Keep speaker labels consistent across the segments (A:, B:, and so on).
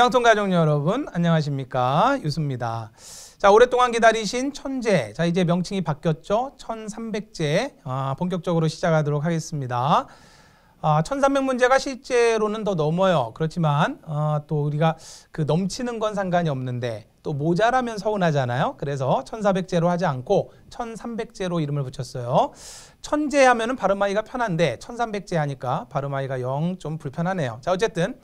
A: 유장통 가족 여러분 안녕하십니까 유수입니다. 자 오랫동안 기다리신 천재 자 이제 명칭이 바뀌었죠 1300제 아, 본격적으로 시작하도록 하겠습니다. 아, 1300문제가 실제로는 더 넘어요. 그렇지만 아, 또 우리가 그 넘치는 건 상관이 없는데 또 모자라면 서운하잖아요. 그래서 1400제로 하지 않고 1300제로 이름을 붙였어요. 천재 하면은 발음하기가 편한데 1300제 하니까 발음하기가 영 좀 불편하네요. 자 어쨌든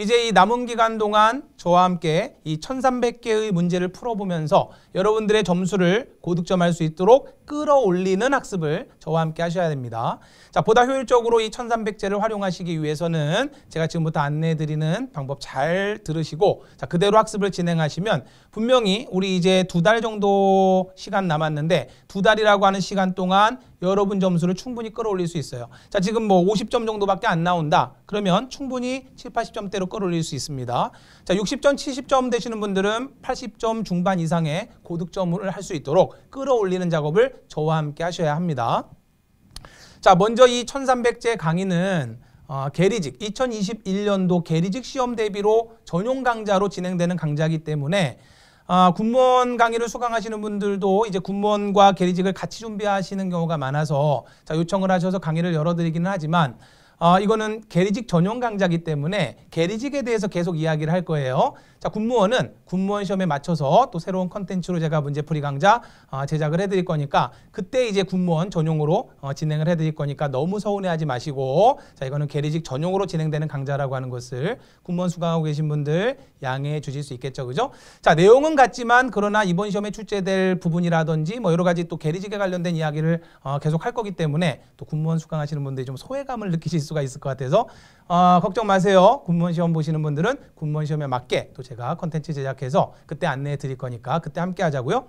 A: 이제 이 남은 기간 동안 저와 함께 이 1300개의 문제를 풀어보면서 여러분들의 점수를 고득점할 수 있도록 끌어올리는 학습을 저와 함께 하셔야 됩니다. 자, 보다 효율적으로 이 1300제를 활용하시기 위해서는 제가 지금부터 안내해 드리는 방법 잘 들으시고 자, 그대로 학습을 진행하시면 분명히 우리 이제 두 달 정도 시간 남았는데 두 달이라고 하는 시간 동안 여러분 점수를 충분히 끌어올릴 수 있어요. 자, 지금 뭐 50점 정도밖에 안 나온다. 그러면 충분히 7, 80점대로 끌어올릴 수 있습니다. 자, 60점, 70점 되시는 분들은 80점 중반 이상의 고득점을 할 수 있도록 끌어올리는 작업을 저와 함께 하셔야 합니다. 자, 먼저 이 1300제 강의는 어, 게리직 2021년도 게리직 시험 대비로 전용 강좌로 진행되는 강좌이기 때문에 아, 군무원 강의를 수강하시는 분들도 이제 군무원과 계리직을 같이 준비하시는 경우가 많아서 자, 요청을 하셔서 강의를 열어드리기는 하지만 어, 이거는 계리직 전용 강좌기 때문에 계리직에 대해서 계속 이야기를 할 거예요. 자 군무원은 군무원 시험에 맞춰서 또 새로운 컨텐츠로 제가 문제풀이 강좌 어, 제작을 해드릴 거니까 그때 이제 군무원 전용으로 어, 진행을 해드릴 거니까 너무 서운해하지 마시고 자 이거는 계리직 전용으로 진행되는 강좌라고 하는 것을 군무원 수강하고 계신 분들 양해해 주실 수 있겠죠, 그죠? 자 내용은 같지만 그러나 이번 시험에 출제될 부분이라든지 뭐 여러 가지 또 계리직에 관련된 이야기를 어, 계속 할 거기 때문에 또 군무원 수강하시는 분들이 좀 소외감을 느끼실 수가 있을 것 같아서 어, 걱정 마세요. 군무원 시험 보시는 분들은 군무원 시험에 맞게 또 제가 컨텐츠 제작해서 그때 안내해 드릴 거니까 그때 함께 하자고요.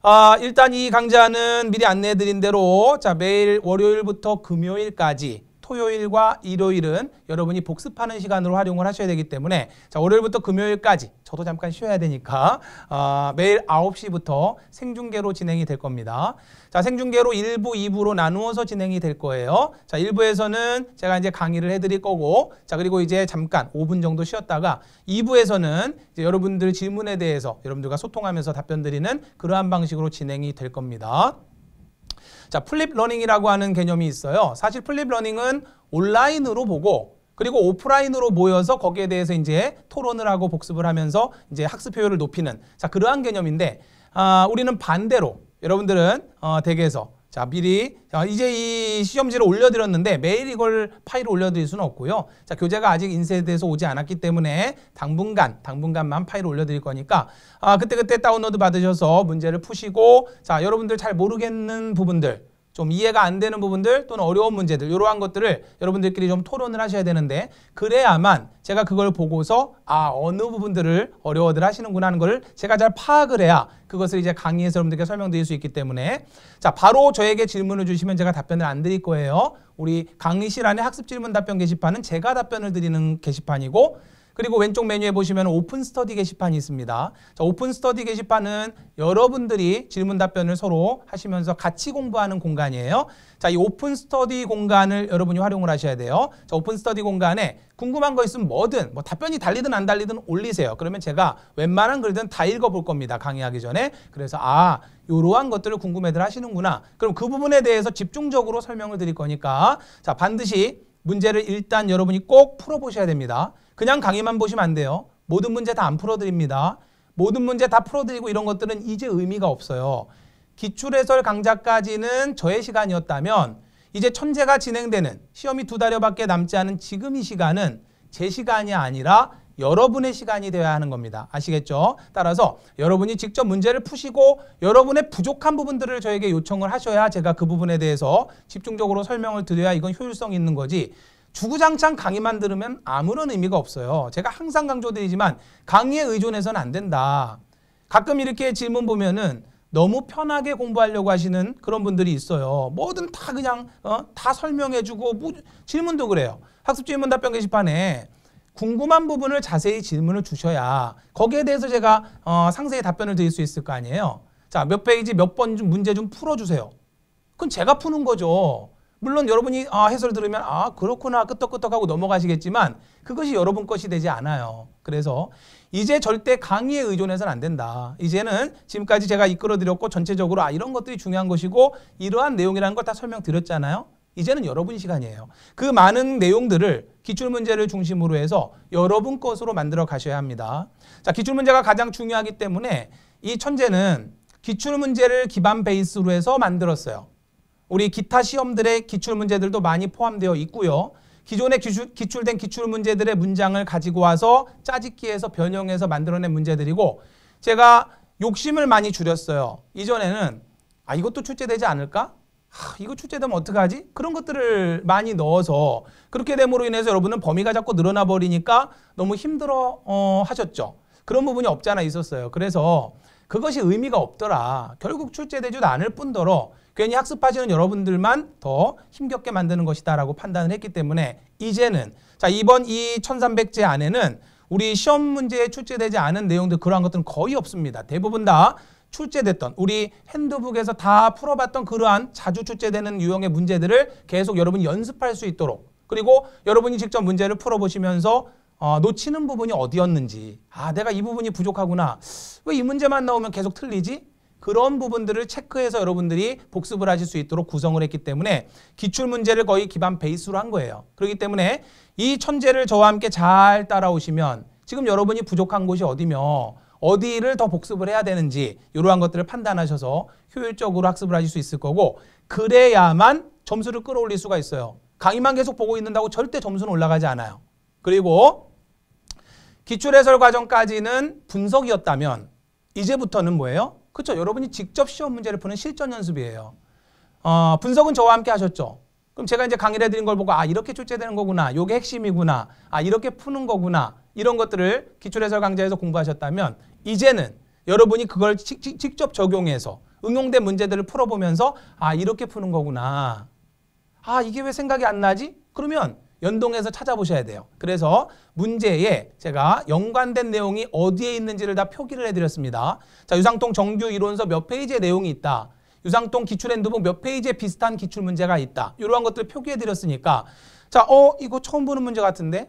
A: 아, 일단 이 강좌는 미리 안내해 드린 대로 자 매일 월요일부터 금요일까지 토요일과 일요일은 여러분이 복습하는 시간으로 활용을 하셔야 되기 때문에 자 월요일부터 금요일까지 저도 잠깐 쉬어야 되니까 어, 매일 9시부터 생중계로 진행이 될 겁니다. 자 생중계로 1부, 2부로 나누어서 진행이 될 거예요. 자 1부에서는 제가 이제 강의를 해드릴 거고 자 그리고 이제 잠깐 5분 정도 쉬었다가 2부에서는 이제 여러분들 질문에 대해서 여러분들과 소통하면서 답변 드리는 그러한 방식으로 진행이 될 겁니다. 자, 플립 러닝이라고 하는 개념이 있어요. 사실 플립 러닝은 온라인으로 보고 그리고 오프라인으로 모여서 거기에 대해서 이제 토론을 하고 복습을 하면서 이제 학습 효율을 높이는 자 그러한 개념인데 아, 우리는 반대로 여러분들은 어, 댁에서 자, 미리 자, 이제 이 시험지를 올려드렸는데 매일 이걸 파일을 올려드릴 수는 없고요. 자, 교재가 아직 인쇄돼서 오지 않았기 때문에 당분간, 당분간만 파일을 올려드릴 거니까 아, 그때그때 다운로드 받으셔서 문제를 푸시고 자, 여러분들 잘 모르겠는 부분들 좀 이해가 안 되는 부분들 또는 어려운 문제들 이러한 것들을 여러분들끼리 좀 토론을 하셔야 되는데 그래야만 제가 그걸 보고서 아 어느 부분들을 어려워들 하시는구나 하는 것을 제가 잘 파악을 해야 그것을 이제 강의에서 여러분들께 설명드릴 수 있기 때문에 자 바로 저에게 질문을 주시면 제가 답변을 안 드릴 거예요. 우리 강의실 안에 학습 질문 답변 게시판은 제가 답변을 드리는 게시판이고 그리고 왼쪽 메뉴에 보시면 오픈 스터디 게시판이 있습니다. 자, 오픈 스터디 게시판은 여러분들이 질문 답변을 서로 하시면서 같이 공부하는 공간이에요. 자, 이 오픈 스터디 공간을 여러분이 활용을 하셔야 돼요. 자, 오픈 스터디 공간에 궁금한 거 있으면 뭐든 뭐 답변이 달리든 안 달리든 올리세요. 그러면 제가 웬만한 글든 다 읽어볼 겁니다. 강의하기 전에. 그래서 아 이러한 것들을 궁금해들 하시는구나. 그럼 그 부분에 대해서 집중적으로 설명을 드릴 거니까 자 반드시 문제를 일단 여러분이 꼭 풀어보셔야 됩니다. 그냥 강의만 보시면 안 돼요. 모든 문제 다 안 풀어드립니다. 모든 문제 다 풀어드리고 이런 것들은 이제 의미가 없어요. 기출해설 강좌까지는 저의 시간이었다면 이제 천재가 진행되는 시험이 두 달여밖에 남지 않은 지금 이 시간은 제 시간이 아니라 여러분의 시간이 되어야 하는 겁니다. 아시겠죠? 따라서 여러분이 직접 문제를 푸시고 여러분의 부족한 부분들을 저에게 요청을 하셔야 제가 그 부분에 대해서 집중적으로 설명을 드려야 이건 효율성 있는 거지 주구장창 강의만 들으면 아무런 의미가 없어요. 제가 항상 강조드리지만 강의에 의존해서는 안 된다. 가끔 이렇게 질문 보면은 너무 편하게 공부하려고 하시는 그런 분들이 있어요. 뭐든 다 그냥 어? 다 설명해주고 뭐, 질문도 그래요. 학습 질문 답변 게시판에 궁금한 부분을 자세히 질문을 주셔야 거기에 대해서 제가 어, 상세히 답변을 드릴 수 있을 거 아니에요. 자, 몇 페이지 몇 번 문제 좀 풀어주세요. 그건 제가 푸는 거죠. 물론 여러분이 아, 해설 들으면 아 그렇구나 끄떡끄떡하고 넘어가시겠지만 그것이 여러분 것이 되지 않아요. 그래서 이제 절대 강의에 의존해서는 안 된다. 이제는 지금까지 제가 이끌어드렸고 전체적으로 아 이런 것들이 중요한 것이고 이러한 내용이라는 걸 다 설명드렸잖아요. 이제는 여러분 시간이에요. 그 많은 내용들을 기출문제를 중심으로 해서 여러분 것으로 만들어 가셔야 합니다. 자, 기출문제가 가장 중요하기 때문에 이 천재는 기출문제를 기반 베이스로 해서 만들었어요. 우리 기타 시험들의 기출 문제들도 많이 포함되어 있고요. 기존에 기출, 된 기출 문제들의 문장을 가지고 와서 짜집기해서 변형해서 만들어낸 문제들이고 제가 욕심을 많이 줄였어요. 이전에는 아 이것도 출제되지 않을까? 하, 이거 출제되면 어떡하지? 그런 것들을 많이 넣어서 그렇게 됨으로 인해서 여러분은 범위가 자꾸 늘어나 버리니까 너무 힘들어 어, 하셨죠. 그런 부분이 없잖아 있었어요. 그래서 그것이 의미가 없더라. 결국 출제되지도 않을 뿐더러 괜히 학습하시는 여러분들만 더 힘겹게 만드는 것이다라고 판단을 했기 때문에 이제는 자 이번 이 1300제 안에는 우리 시험 문제에 출제되지 않은 내용들 그러한 것들은 거의 없습니다. 대부분 다 출제됐던 우리 핸드북에서 다 풀어봤던 그러한 자주 출제되는 유형의 문제들을 계속 여러분이 연습할 수 있도록 그리고 여러분이 직접 문제를 풀어보시면서 어, 놓치는 부분이 어디였는지 아 내가 이 부분이 부족하구나 왜 이 문제만 나오면 계속 틀리지 그런 부분들을 체크해서 여러분들이 복습을 하실 수 있도록 구성을 했기 때문에 기출문제를 거의 기반 베이스로 한 거예요. 그렇기 때문에 이 천재를 저와 함께 잘 따라오시면 지금 여러분이 부족한 곳이 어디며 어디를 더 복습을 해야 되는지 이러한 것들을 판단하셔서 효율적으로 학습을 하실 수 있을 거고 그래야만 점수를 끌어올릴 수가 있어요. 강의만 계속 보고 있는다고 절대 점수는 올라가지 않아요. 그리고 기출해설 과정까지는 분석이었다면 이제부터는 뭐예요? 그렇죠. 여러분이 직접 시험 문제를 푸는 실전 연습이에요. 어, 분석은 저와 함께 하셨죠. 그럼 제가 이제 강의를 해드린 걸 보고 아 이렇게 출제되는 거구나. 이게 핵심이구나. 아 이렇게 푸는 거구나. 이런 것들을 기출해설 강좌에서 공부하셨다면 이제는 여러분이 그걸 직, 직, 직접 적용해서 응용된 문제들을 풀어보면서 아 이렇게 푸는 거구나. 아 이게 왜 생각이 안 나지? 그러면 연동해서 찾아보셔야 돼요. 그래서 문제에 제가 연관된 내용이 어디에 있는지를 다 표기를 해드렸습니다. 자, 유상통 정규 이론서 몇 페이지의 내용이 있다. 유상통 기출핸드북 몇 페이지에 비슷한 기출 문제가 있다. 이러한 것들을 표기해드렸으니까 자, 어, 이거 처음 보는 문제 같은데?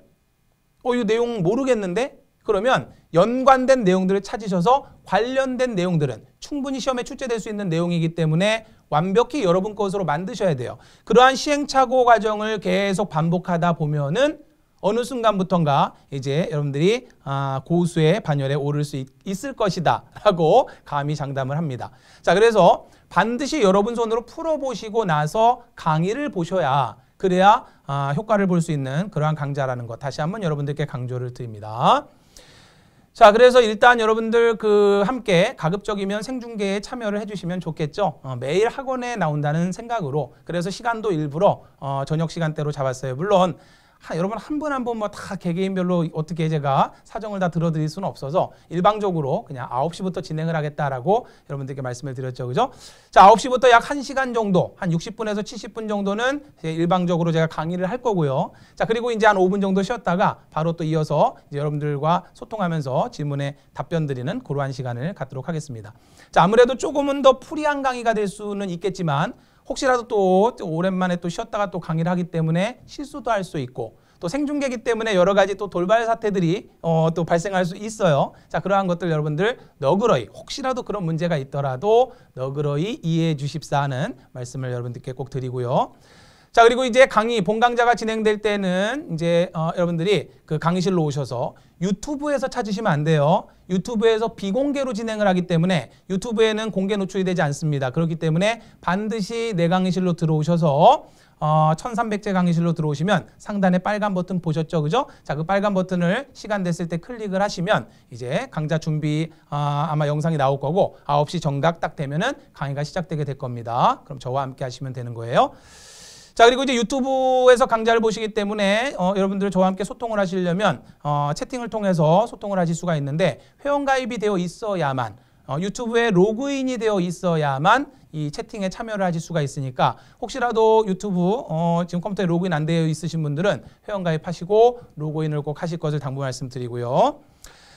A: 어, 이 내용 모르겠는데? 그러면 연관된 내용들을 찾으셔서 관련된 내용들은 충분히 시험에 출제될 수 있는 내용이기 때문에 완벽히 여러분 것으로 만드셔야 돼요. 그러한 시행착오 과정을 계속 반복하다 보면은 어느 순간부턴가 이제 여러분들이 아, 고수의 반열에 오를 수 있, 을 것이다 라고 감히 장담을 합니다. 자 그래서 반드시 여러분 손으로 풀어보시고 나서 강의를 보셔야 그래야 아, 효과를 볼 수 있는 그러한 강좌라는 것 다시 한번 여러분들께 강조를 드립니다. 자, 그래서 일단 여러분들 그 함께 가급적이면 생중계에 참여를 해주시면 좋겠죠. 어, 매일 학원에 나온다는 생각으로 그래서 시간도 일부러 어, 저녁 시간대로 잡았어요. 물론 하, 여러분 한 분 한 분 뭐 다 개개인별로 어떻게 제가 사정을 다 들어드릴 수는 없어서 일방적으로 그냥 9시부터 진행을 하겠다라고 여러분들께 말씀을 드렸죠. 그죠? 자, 9시부터 약 1시간 정도, 한 60분에서 70분 정도는 일방적으로 제가 강의를 할 거고요. 자, 그리고 이제 한 5분 정도 쉬었다가 바로 또 이어서 여러분들과 소통하면서 질문에 답변 드리는 그러한 시간을 갖도록 하겠습니다. 자, 아무래도 조금은 더 풀이한 강의가 될 수는 있겠지만 혹시라도 또 오랜만에 또 쉬었다가 또 강의를 하기 때문에 실수도 할 수 있고 또 생중계기 때문에 여러 가지 또 돌발 사태들이 어, 또 발생할 수 있어요. 자 그러한 것들 여러분들 너그러이 혹시라도 그런 문제가 있더라도 너그러이 이해해 주십사 하는 말씀을 여러분들께 꼭 드리고요. 자 그리고 이제 강의 본 강좌가 진행될 때는 이제 어, 여러분들이 그 강의실로 오셔서 유튜브에서 찾으시면 안 돼요. 유튜브에서 비공개로 진행을 하기 때문에 유튜브에는 공개 노출이 되지 않습니다. 그렇기 때문에 반드시 내 강의실로 들어오셔서 어, 1300제 강의실로 들어오시면 상단에 빨간 버튼 보셨죠? 그죠? 자, 그 빨간 버튼을 시간 됐을 때 클릭을 하시면 이제 강좌 준비 아, 아마 영상이 나올 거고 9시 정각 딱 되면은 강의가 시작되게 될 겁니다. 그럼 저와 함께 하시면 되는 거예요. 자 그리고 이제 유튜브에서 강좌를 보시기 때문에 어, 여러분들 저와 함께 소통을 하시려면 어, 채팅을 통해서 소통을 하실 수가 있는데 회원가입이 되어 있어야만 어, 유튜브에 로그인이 되어 있어야만 이 채팅에 참여를 하실 수가 있으니까 혹시라도 유튜브 어, 지금 컴퓨터에 로그인 안 되어 있으신 분들은 회원가입하시고 로그인을 꼭 하실 것을 당부 말씀드리고요.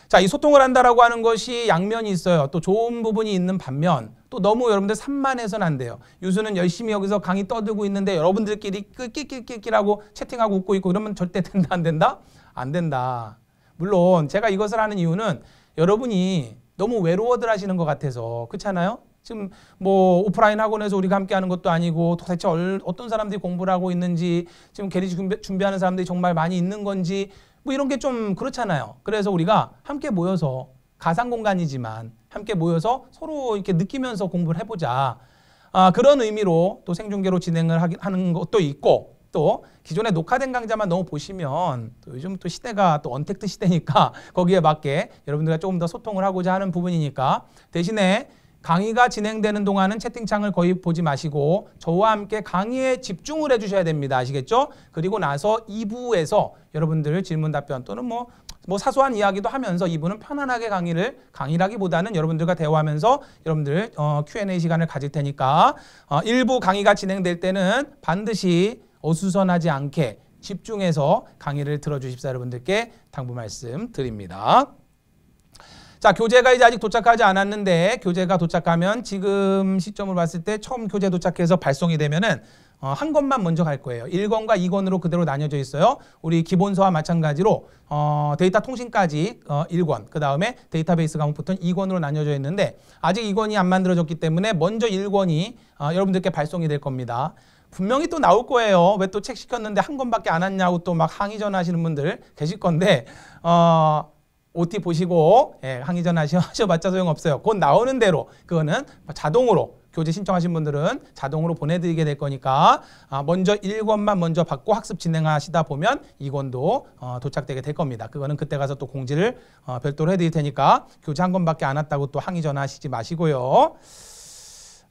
A: 자, 이 소통을 한다라고 하는 것이 양면이 있어요. 또 좋은 부분이 있는 반면 또 너무 여러분들 산만해서는 안 돼요. 유수는 열심히 여기서 강의 떠들고 있는데 여러분들끼리 끼끼끼끼라고 채팅하고 웃고 있고 이러면 절대 된다 안 된다? 안 된다. 물론 제가 이것을 하는 이유는 여러분이 너무 외로워들 하시는 것 같아서 그렇잖아요. 지금 뭐 오프라인 학원에서 우리가 함께하는 것도 아니고 도대체 어떤 사람들이 공부를 하고 있는지 지금 게리지 준비, 하는 사람들이 정말 많이 있는 건지 뭐 이런 게 좀 그렇잖아요. 그래서 우리가 함께 모여서 가상 공간이지만 함께 모여서 서로 이렇게 느끼면서 공부를 해보자. 아, 그런 의미로 또 생중계로 진행을 하는 것도 있고 또 기존에 녹화된 강좌만 너무 보시면 또 요즘 또 시대가 또 언택트 시대니까 거기에 맞게 여러분들과 조금 더 소통을 하고자 하는 부분이니까 대신에 강의가 진행되는 동안은 채팅창을 거의 보지 마시고 저와 함께 강의에 집중을 해주셔야 됩니다. 아시겠죠? 그리고 나서 2부에서 여러분들 질문 답변 또는 뭐뭐 뭐 사소한 이야기도 하면서 이분은 편안하게 강의를 강의라기보다는 여러분들과 대화하면서 여러분들 어, Q&A 시간을 가질 테니까 어, 일부 강의가 진행될 때는 반드시 어수선하지 않게 집중해서 강의를 들어주십사 여러분들께 당부 말씀 드립니다. 자, 교재가 이제 아직 도착하지 않았는데 교재가 도착하면 지금 시점을 봤을 때 처음 교재 도착해서 발송이 되면은 어, 한 권만 먼저 갈 거예요. 1권과 2권으로 그대로 나뉘어져 있어요. 우리 기본서와 마찬가지로 어, 데이터 통신까지 어, 1권, 그 다음에 데이터베이스 과목부터는 2권으로 나뉘어져 있는데 아직 2권이 안 만들어졌기 때문에 먼저 1권이 어, 여러분들께 발송이 될 겁니다. 분명히 또 나올 거예요. 왜 또 책 시켰는데 한 권밖에 안 왔냐고 또 막 항의 전하시는 분들 계실 건데 어, OT 보시고 예, 항의 전하셔봤자 소용없어요. 곧 나오는 대로 그거는 자동으로 교재 신청하신 분들은 자동으로 보내드리게 될 거니까 아, 먼저 1권만 먼저 받고 학습 진행하시다 보면 2권도 어, 도착되게 될 겁니다. 그거는 그때 가서 또 공지를 어, 별도로 해드릴 테니까 교재 한 권밖에 안 왔다고 또 항의 전하시지 마시고요.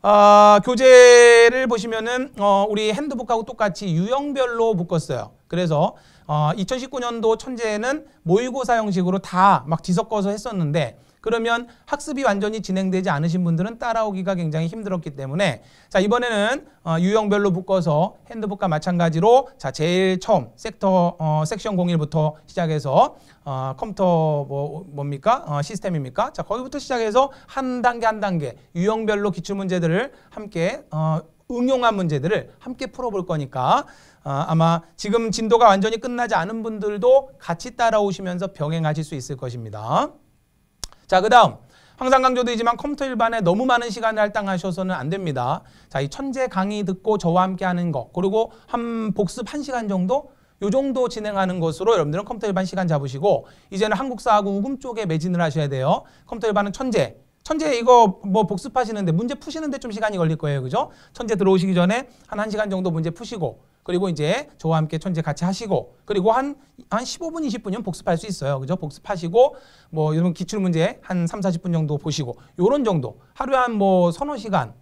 A: 어, 교재를 보시면은 어, 우리 핸드북하고 똑같이 유형별로 묶었어요. 그래서 어, 2019년도 천재는 모의고사 형식으로 다 막 뒤섞어서 했었는데 그러면 학습이 완전히 진행되지 않으신 분들은 따라오기가 굉장히 힘들었기 때문에 자 이번에는 어, 유형별로 묶어서 핸드북과 마찬가지로 자 제일 처음 섹터 어, 섹션 01부터 시작해서 어, 컴퓨터 뭐, 뭡니까 어, 시스템입니까 자 거기부터 시작해서 한 단계 한 단계 유형별로 기출 문제들을 함께 어, 응용한 문제들을 함께 풀어볼 거니까 어, 아마 지금 진도가 완전히 끝나지 않은 분들도 같이 따라오시면서 병행하실 수 있을 것입니다. 자, 그 다음. 항상 강조드리지만 컴퓨터 일반에 너무 많은 시간을 할당하셔서는 안 됩니다. 자, 이 천재 강의 듣고 저와 함께 하는 것, 그리고 한 복습 한시간 정도? 요 정도 진행하는 것으로 여러분들은 컴퓨터 일반 시간 잡으시고 이제는 한국사하고 우금 쪽에 매진을 하셔야 돼요. 컴퓨터 일반은 천재, 천재 이거 뭐 복습하시는데 문제 푸시는데 좀 시간이 걸릴 거예요. 그죠? 천재 들어오시기 전에 한 1시간 정도 문제 푸시고 그리고 이제 저와 함께 천재 같이 하시고 그리고 한 한 15분 20분이면 복습할 수 있어요. 그죠? 복습하시고 뭐 여러분 기출 문제 한 3, 40분 정도 보시고 요런 정도 하루에 한뭐 서너 시간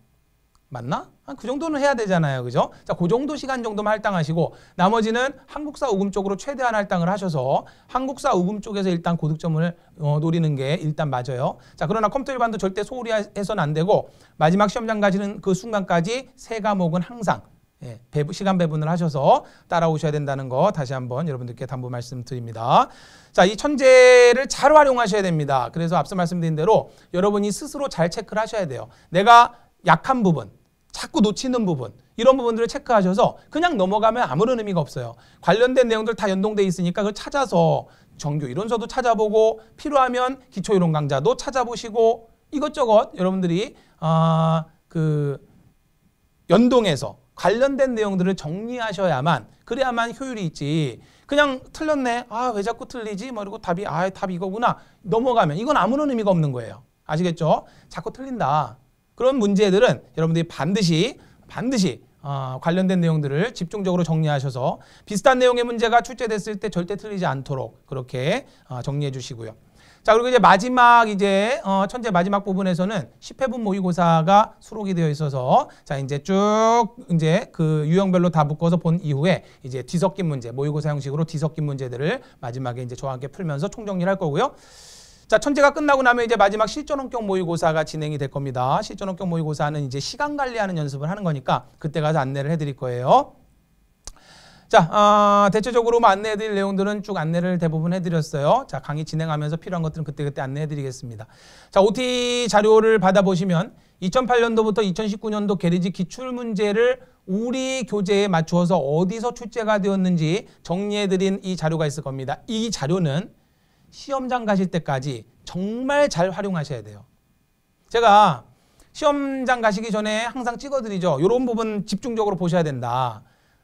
A: 맞나? 그 정도는 해야 되잖아요. 그죠? 자, 그 정도 시간 정도만 할당하시고 나머지는 한국사 우금 쪽으로 최대한 할당을 하셔서 한국사 우금 쪽에서 일단 고득점을 어, 노리는 게 일단 맞아요. 자, 그러나 컴퓨터 일반도 절대 소홀히 해서는 안 되고 마지막 시험장 가지는그 순간까지 세 과목은 항상 예, 배부, 시간 배분을 하셔서 따라오셔야 된다는 거 다시 한번 여러분들께 당부 말씀드립니다. 자, 이 천재를 잘 활용하셔야 됩니다. 그래서 앞서 말씀드린 대로 여러분이 스스로 잘 체크를 하셔야 돼요. 내가 약한 부분, 자꾸 놓치는 부분 이런 부분들을 체크하셔서 그냥 넘어가면 아무런 의미가 없어요. 관련된 내용들 다 연동돼 있으니까 그걸 찾아서 정규 이론서도 찾아보고 필요하면 기초 이론 강좌도 찾아보시고 이것저것 여러분들이 아그 연동해서 관련된 내용들을 정리하셔야만 그래야만 효율이 있지 그냥 틀렸네 아 왜 자꾸 틀리지 뭐 이러고 답이 아답 이거구나 넘어가면 이건 아무런 의미가 없는 거예요 아시겠죠 자꾸 틀린다 그런 문제들은 여러분들이 반드시 반드시 어, 관련된 내용들을 집중적으로 정리하셔서 비슷한 내용의 문제가 출제됐을 때 절대 틀리지 않도록 그렇게 어, 정리해 주시고요. 자 그리고 이제 마지막 이제 어, 천재 마지막 부분에서는 10회분 모의고사가 수록이 되어 있어서 자 이제 쭉 이제 그 유형별로 다 묶어서 본 이후에 이제 뒤섞인 문제 모의고사 형식으로 뒤섞인 문제들을 마지막에 이제 저와 함께 풀면서 총정리할 를 거고요. 자, 천재가 끝나고 나면 이제 마지막 실전원격 모의고사가 진행이 될 겁니다. 실전원격 모의고사는 이제 시간 관리하는 연습을 하는 거니까 그때 가서 안내를 해드릴 거예요. 자, 아, 대체적으로 뭐 안내해드릴 내용들은 쭉 안내를 대부분 해드렸어요. 자, 강의 진행하면서 필요한 것들은 그때그때 안내해드리겠습니다. 자, OT 자료를 받아보시면 2008년도부터 2019년도 게리지 기출문제를 우리 교재에 맞추어서 어디서 출제가 되었는지 정리해드린 이 자료가 있을 겁니다. 이 자료는 시험장 가실 때까지 정말 잘 활용하셔야 돼요. 제가 시험장 가시기 전에 항상 찍어드리죠. 이런 부분 집중적으로 보셔야 된다.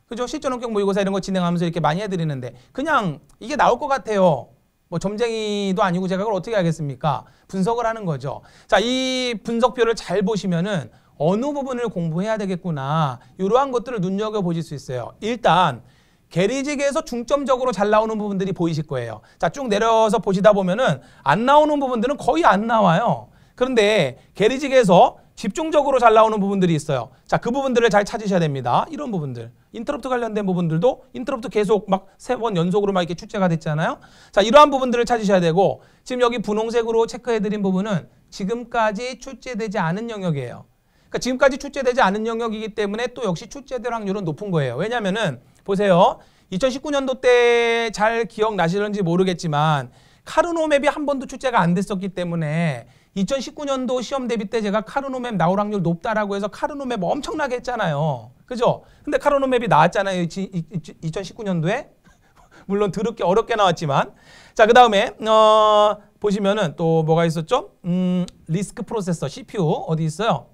A: 그죠? 실전 원격 모의고사 이런 거 진행하면서 이렇게 많이 해드리는데 그냥 이게 나올 것 같아요. 뭐 점쟁이도 아니고 제가 그걸 어떻게 알겠습니까? 분석을 하는 거죠. 자, 이 분석표를 잘 보시면은 어느 부분을 공부해야 되겠구나. 이러한 것들을 눈여겨보실 수 있어요. 일단 게리직에서 중점적으로 잘 나오는 부분들이 보이실 거예요. 자, 쭉 내려서 보시다 보면은 안 나오는 부분들은 거의 안 나와요. 그런데 게리직에서 집중적으로 잘 나오는 부분들이 있어요. 자, 그 부분들을 잘 찾으셔야 됩니다. 이런 부분들. 인터럽트 관련된 부분들도 인터럽트 계속 막 세 번 연속으로 막 이렇게 출제가 됐잖아요. 자, 이러한 부분들을 찾으셔야 되고 지금 여기 분홍색으로 체크해드린 부분은 지금까지 출제되지 않은 영역이에요. 그러니까 지금까지 출제되지 않은 영역이기 때문에 또 역시 출제될 확률은 높은 거예요. 왜냐면은 보세요. 2019년도 때 잘 기억나시는지 모르겠지만 카르노맵이 한 번도 출제가 안 됐었기 때문에 2019년도 시험 대비 때 제가 카르노맵 나올 확률 높다라고 해서 카르노맵 엄청나게 했잖아요. 그죠? 근데 카르노맵이 나왔잖아요. 2019년도에. 물론 드럽게 어렵게 나왔지만. 자, 그 다음에, 어, 보시면은 또 뭐가 있었죠? 음, 리스크 프로세서, CPU. 어디 있어요?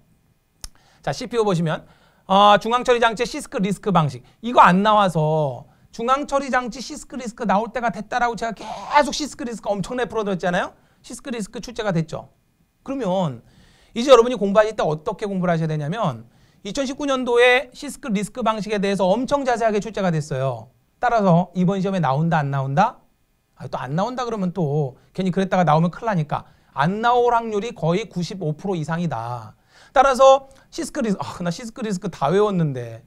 A: 자, CPU 보시면. 어, 아, 중앙처리 장치 시스크 리스크 방식. 이거 안 나와서 중앙처리 장치 시스크 리스크 나올 때가 됐다라고 제가 계속 시스크 리스크 엄청나게 풀어드렸잖아요. 시스크 리스크 출제가 됐죠. 그러면 이제 여러분이 공부하실 때 어떻게 공부를 하셔야 되냐면 2019년도에 시스크 리스크 방식에 대해서 엄청 자세하게 출제가 됐어요. 따라서 이번 시험에 나온다 안 나온다? 아, 또 안 나온다 그러면 또 괜히 그랬다가 나오면 큰일 나니까 안 나올 확률이 거의 95% 이상이다. 따라서 시스크 리스크, 아, 나 시스크 리스크 다 외웠는데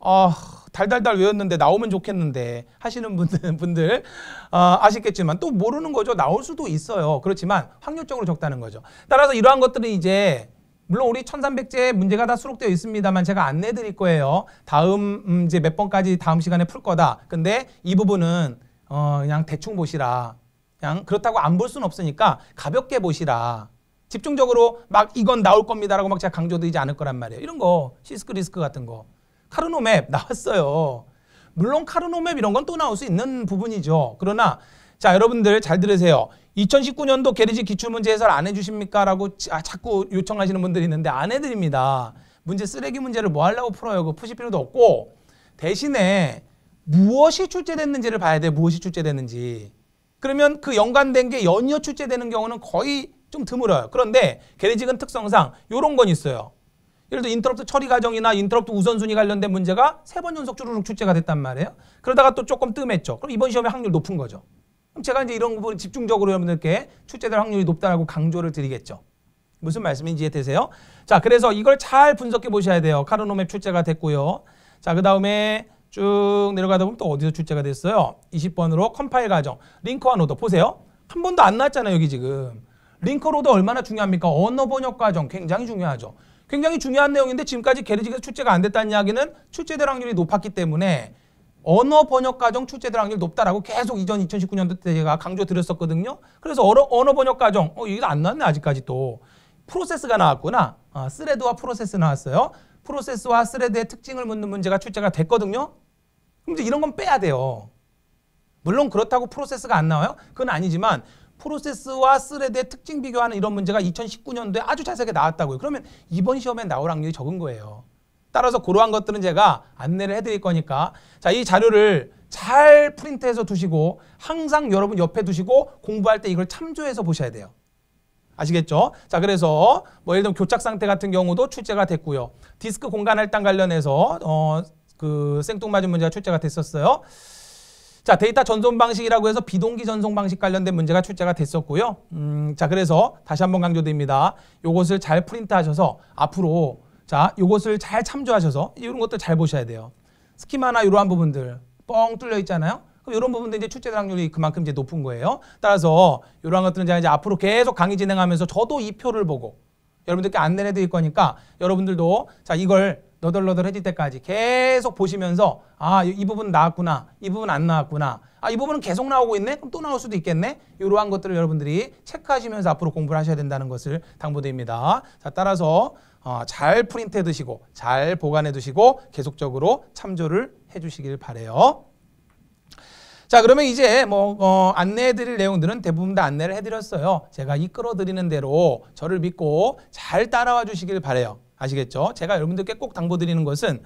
A: 아 달달달 외웠는데 나오면 좋겠는데 하시는 분들, 분들 어, 아시겠지만 또 모르는 거죠. 나올 수도 있어요. 그렇지만 확률적으로 적다는 거죠. 따라서 이러한 것들은 이제 물론 우리 1 3 0 0제 문제가 다 수록되어 있습니다만 제가 안내 드릴 거예요. 다음 음, 이제 몇 번까지 다음 시간에 풀 거다. 근데 이 부분은 어, 그냥 대충 보시라. 그냥 그렇다고 안 볼 수는 없으니까 가볍게 보시라. 집중적으로 막 이건 나올 겁니다라고 막 제가 강조드리지 않을 거란 말이에요. 이런 거 시스크 리스크 같은 거. 카르노맵 나왔어요. 물론 카르노맵 이런 건 또 나올 수 있는 부분이죠. 그러나 자 여러분들 잘 들으세요. 2019년도 게리지 기출문제 해설 안 해주십니까? 라고 아, 자꾸 요청하시는 분들이 있는데 안 해드립니다. 문제 쓰레기 문제를 뭐 하려고 풀어요. 그 푸실 필요도 없고 대신에 무엇이 출제됐는지를 봐야 돼. 무엇이 출제됐는지. 그러면 그 연관된 게 연이어 출제되는 경우는 거의 좀 드물어요. 그런데 게리지근 특성상 이런 건 있어요. 예를 들어 인터럽트 처리 과정이나 인터럽트 우선순위 관련된 문제가 세 번 연속 주르륵 출제가 됐단 말이에요. 그러다가 또 조금 뜸했죠. 그럼 이번 시험에 확률 높은 거죠. 그럼 제가 이제 이런 부분 을 집중적으로 여러분들께 출제될 확률이 높다라고 강조를 드리겠죠. 무슨 말씀인지 이해되세요? 자, 그래서 이걸 잘 분석해 보셔야 돼요. 카르노맵 출제가 됐고요. 자, 그 다음에 쭉 내려가다 보면 또 어디서 출제가 됐어요? 20번으로 컴파일 과정. 링커한 오더 보세요. 한 번도 안 나왔잖아요, 여기 지금. 링커로더 얼마나 중요합니까? 언어 번역 과정 굉장히 중요하죠. 굉장히 중요한 내용인데 지금까지 게르직에서 출제가 안 됐다는 이야기는 출제대 확률이 높았기 때문에 언어 번역 과정 출제대 확률이 높다라고 계속 이전 2019년도 때 제가 강조드렸었거든요. 그래서 언어, 언어 번역 과정, 어, 여기가 안 나왔네, 아직까지 또. 프로세스가 나왔구나. 아, 스레드와 프로세스 나왔어요. 프로세스와 스레드의 특징을 묻는 문제가 출제가 됐거든요. 그럼 이제 이런 건 빼야 돼요. 물론 그렇다고 프로세스가 안 나와요? 그건 아니지만 프로세스와 스레드의 특징 비교하는 이런 문제가 2019년도에 아주 자세하게 나왔다고요. 그러면 이번 시험에 나올 확률이 적은 거예요. 따라서 고러한 것들은 제가 안내를 해드릴 거니까 자 이 자료를 잘 프린트해서 두시고 항상 여러분 옆에 두시고 공부할 때 이걸 참조해서 보셔야 돼요. 아시겠죠? 자 그래서 뭐 예를 들면 교착 상태 같은 경우도 출제가 됐고요. 디스크 공간 할당 관련해서 어 그 생뚱맞은 문제가 출제가 됐었어요. 자 데이터 전송 방식이라고 해서 비동기 전송 방식 관련된 문제가 출제가 됐었고요. 음, 자 그래서 다시 한번 강조드립니다. 요것을 잘 프린트하셔서 앞으로 자 요것을 잘 참조하셔서 이런 것도 잘 보셔야 돼요. 스키마나 이러한 부분들 뻥 뚫려 있잖아요. 그럼 이런 부분도 이제 출제 대률이 그만큼 이제 높은 거예요. 따라서 이러한 것들은 제가 이제 앞으로 계속 강의 진행하면서 저도 이 표를 보고 여러분들께 안내해 드릴 거니까 여러분들도 자 이걸 너덜너덜해질 때까지 계속 보시면서 아 이 부분 나왔구나 이 부분 안 나왔구나 아 이 부분은 계속 나오고 있네 그럼 또 나올 수도 있겠네 이러한 것들을 여러분들이 체크하시면서 앞으로 공부를 하셔야 된다는 것을 당부드립니다 자 따라서 어, 잘 프린트해 두시고 잘 보관해 두시고 계속적으로 참조를 해 주시길 바래요
B: 자 그러면 이제 뭐
A: 어, 안내해드릴 내용들은 대부분 다 안내를 해드렸어요. 제가 이끌어드리는 대로 저를 믿고 잘 따라와 주시길 바래요. 아시겠죠? 제가 여러분들께 꼭 당부드리는 것은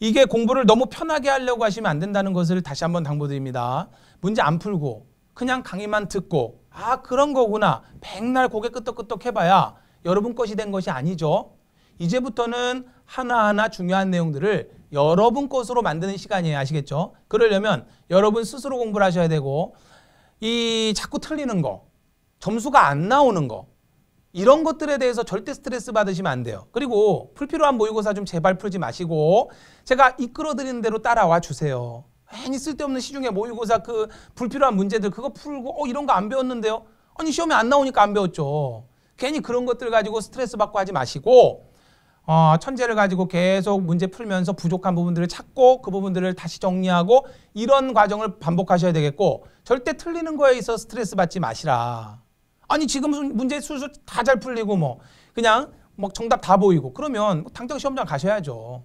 A: 이게 공부를 너무 편하게 하려고 하시면 안 된다는 것을 다시 한번 당부드립니다. 문제 안 풀고 그냥 강의만 듣고 아 그런 거구나 백날 고개 끄덕끄덕 해봐야 여러분 것이 된 것이 아니죠. 이제부터는 하나하나 중요한 내용들을 여러분 것으로 만드는 시간이에요. 아시겠죠? 그러려면 여러분 스스로 공부를 하셔야 되고 이 자꾸 틀리는 거 점수가 안 나오는 거 이런 것들에 대해서 절대 스트레스 받으시면 안 돼요. 그리고 불필요한 모의고사 좀 제발 풀지 마시고 제가 이끌어드리는 대로 따라와 주세요. 괜히 쓸데없는 시중에 모의고사 그 불필요한 문제들 그거 풀고 어 이런 거 안 배웠는데요. 아니 시험에 안 나오니까 안 배웠죠. 괜히 그런 것들 가지고 스트레스 받고 하지 마시고 어, 천재를 가지고 계속 문제 풀면서 부족한 부분들을 찾고 그 부분들을 다시 정리하고 이런 과정을 반복하셔야 되겠고 절대 틀리는 거에 있어 스트레스 받지 마시라. 아니 지금 문제 수술 다 잘 풀리고 뭐 그냥 막 정답 다 보이고 그러면 뭐 당장 시험장 가셔야죠.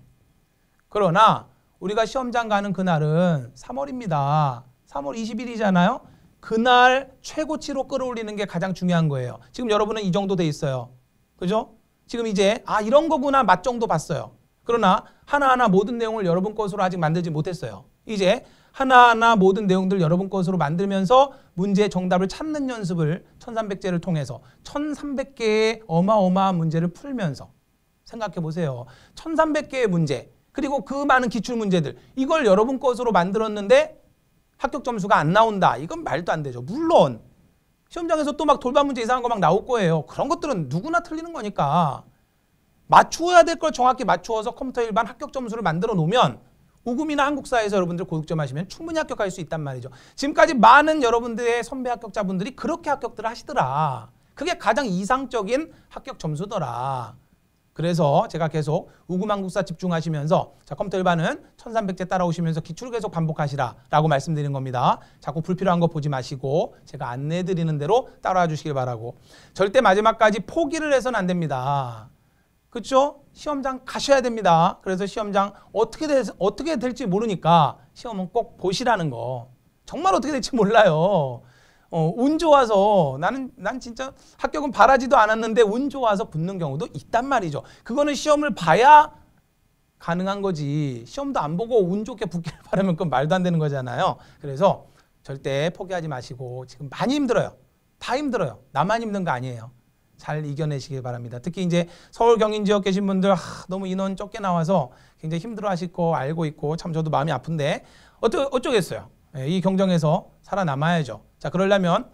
A: 그러나 우리가 시험장 가는 그날은 3월입니다. 3월 20일이잖아요. 그날 최고치로 끌어올리는 게 가장 중요한 거예요. 지금 여러분은 이 정도 돼 있어요. 그죠? 지금 이제 아 이런 거구나 맛 정도 봤어요. 그러나 하나하나 모든 내용을 여러분 것으로 아직 만들지 못했어요. 이제 하나하나 모든 내용들 여러분 것으로 만들면서 문제의 정답을 찾는 연습을 1300제를 통해서 1300개의 어마어마한 문제를 풀면서 생각해 보세요. 1300개의 문제 그리고 그 많은 기출 문제들 이걸 여러분 것으로 만들었는데 합격 점수가 안 나온다. 이건 말도 안 되죠. 물론 시험장에서 또 막 돌발 문제 이상한 거 막 나올 거예요. 그런 것들은 누구나 틀리는 거니까 맞추어야 될 걸 정확히 맞추어서 컴퓨터 일반 합격 점수를 만들어 놓으면 고금이나 한국사에서 여러분들 고득점 하시면 충분히 합격할 수 있단 말이죠. 지금까지 많은 여러분들의 선배 합격자분들이 그렇게 합격들을 하시더라. 그게 가장 이상적인 합격 점수더라. 그래서 제가 계속 우금한국사 집중하시면서 자 컴퓨터 일반은 1300제 따라오시면서 기출 계속 반복하시라 라고 말씀드린 겁니다. 자꾸 불필요한 거 보지 마시고 제가 안내해드리는 대로 따라와 주시길 바라고 절대 마지막까지 포기를 해서는 안 됩니다. 그렇죠? 시험장 가셔야 됩니다. 그래서 시험장 어떻게, 돼서 어떻게 될지 모르니까 시험은 꼭 보시라는 거. 정말 어떻게 될지 몰라요. 어, 운 좋아서 나는 난 진짜 합격은 바라지도 않았는데 운 좋아서 붙는 경우도 있단 말이죠. 그거는 시험을 봐야 가능한 거지. 시험도 안 보고 운 좋게 붙기를 바라면 그건 말도 안 되는 거잖아요. 그래서 절대 포기하지 마시고 지금 많이 힘들어요. 다 힘들어요. 나만 힘든 거 아니에요. 잘 이겨내시길 바랍니다. 특히 이제 서울 경인 지역 계신 분들 아, 너무 인원 적게 나와서 굉장히 힘들어하실 거 알고 있고 참 저도 마음이 아픈데 어떠 어쩌겠어요. 예, 이 경쟁에서 살아남아야죠. 자 그러려면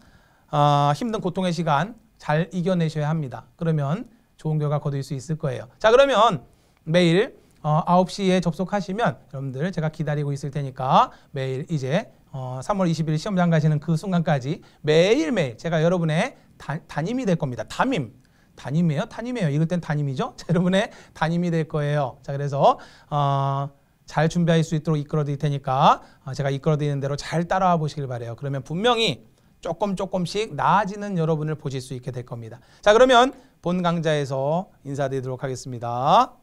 A: 어, 힘든 고통의 시간 잘 이겨내셔야 합니다. 그러면 좋은 결과 거둘 수 있을 거예요. 자 그러면 매일 어, 9시에 접속하시면 여러분들 제가 기다리고 있을 테니까 매일 이제 어, 3월 20일 시험장 가시는 그 순간까지 매일매일 제가 여러분의 다, 담임이 될 겁니다. 담임. 담임이에요? 담임이에요. 이럴 땐 담임이죠? 자, 여러분의 담임이 될 거예요. 자, 그래서 어, 잘 준비할 수 있도록 이끌어 드릴 테니까 어, 제가 이끌어 드리는 대로 잘 따라와 보시길 바래요. 그러면 분명히 조금 조금씩 나아지는 여러분을 보실 수 있게 될 겁니다. 자, 그러면 본 강좌에서 인사드리도록 하겠습니다.